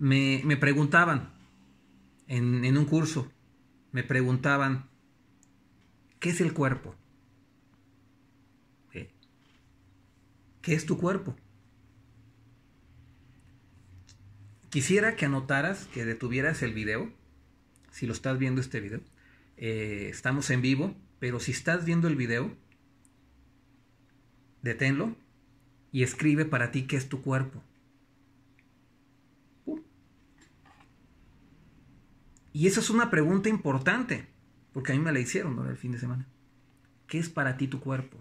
me, preguntaban en, un curso, me preguntaban, ¿qué es el cuerpo? ¿Qué es tu cuerpo? Quisiera que anotaras, que detuvieras el video, si lo estás viendo este video. Eh, estamos en vivo, pero si estás viendo el video, deténlo y escribe para ti qué es tu cuerpo. Y esa es una pregunta importante, porque a mí me la hicieron el fin de semana. ¿Qué es para ti tu cuerpo?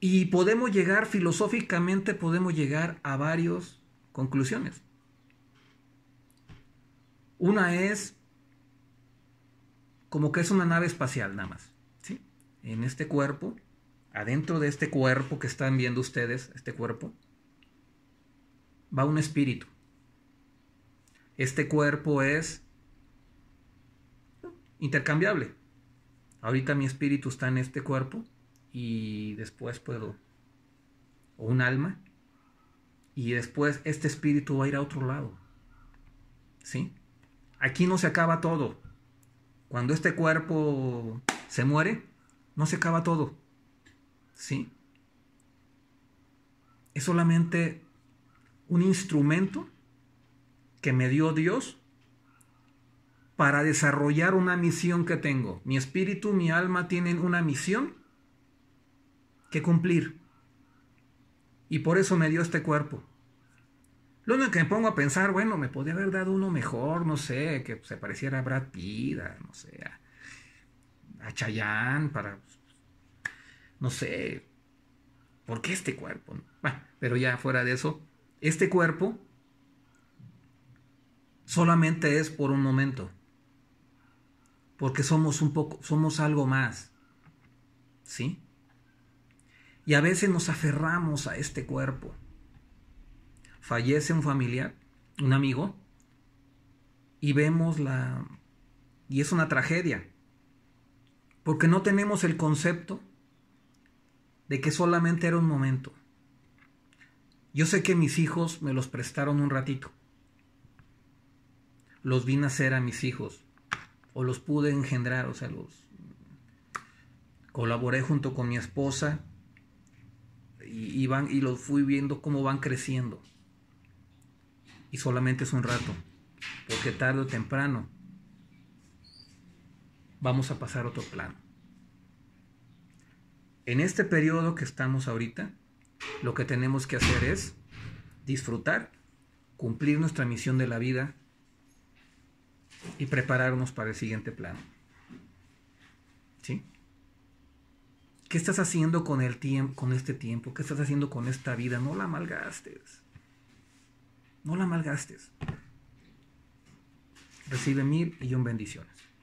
Y podemos llegar, filosóficamente podemos llegar a varias conclusiones. Una es como que es una nave espacial nada más. ¿sí? En este cuerpo, adentro de este cuerpo que están viendo ustedes, este cuerpo, va un espíritu. Este cuerpo es intercambiable. Ahorita mi espíritu está en este cuerpo y después puedo, o un alma, y después este espíritu va a ir a otro lado. ¿Sí? Aquí no se acaba todo. Cuando este cuerpo se muere, no se acaba todo. ¿Sí? Es solamente un instrumento que me dio Dios para desarrollar una misión que tengo. Mi espíritu, mi alma tienen una misión que cumplir. Y por eso me dio este cuerpo. Lo único que me pongo a pensar, bueno, me podría haber dado uno mejor, no sé, que se pareciera a Brad Pitt, no sé, a, para, no sé, ¿por qué este cuerpo? Bueno, pero ya fuera de eso, este cuerpo solamente es por un momento. Porque somos un poco, somos algo más. ¿Sí? Y a veces nos aferramos a este cuerpo. Fallece un familiar, un amigo, y vemos la... Y es una tragedia. Porque no tenemos el concepto de que solamente era un momento. Yo sé que mis hijos me los prestaron un ratito. Los vi nacer a mis hijos. O los pude engendrar, o sea, los... Colaboré junto con mi esposa y, van, y los fui viendo cómo van creciendo. Y solamente es un rato, porque tarde o temprano vamos a pasar otro plano. En este periodo que estamos ahorita, lo que tenemos que hacer es disfrutar, cumplir nuestra misión de la vida y prepararnos para el siguiente plano. ¿Sí? ¿Qué estás haciendo con, el con este tiempo? ¿Qué estás haciendo con esta vida? No la malgastes. No la malgastes. Recibe mil y un bendiciones.